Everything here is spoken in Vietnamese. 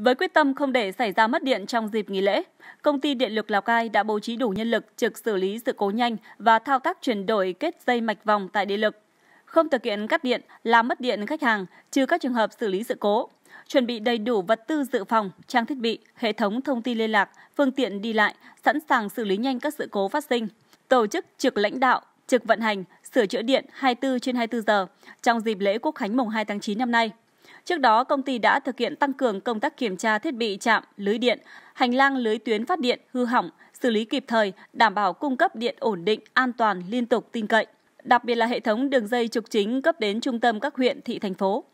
Với quyết tâm không để xảy ra mất điện trong dịp nghỉ lễ, công ty điện lực Lào Cai đã bố trí đủ nhân lực trực xử lý sự cố nhanh và thao tác chuyển đổi kết dây mạch vòng tại điện lực. Không thực hiện cắt điện làm mất điện khách hàng trừ các trường hợp xử lý sự cố. Chuẩn bị đầy đủ vật tư dự phòng, trang thiết bị, hệ thống thông tin liên lạc, phương tiện đi lại, sẵn sàng xử lý nhanh các sự cố phát sinh. Tổ chức trực lãnh đạo, trực vận hành, sửa chữa điện 24 trên 24 giờ trong dịp lễ Quốc khánh mùng 2 tháng 9 năm nay. Trước đó, công ty đã thực hiện tăng cường công tác kiểm tra thiết bị chạm, lưới điện, hành lang lưới tuyến phát điện hư hỏng, xử lý kịp thời, đảm bảo cung cấp điện ổn định, an toàn, liên tục, tin cậy. Đặc biệt là hệ thống đường dây trục chính cấp đến trung tâm các huyện, thị, thành phố.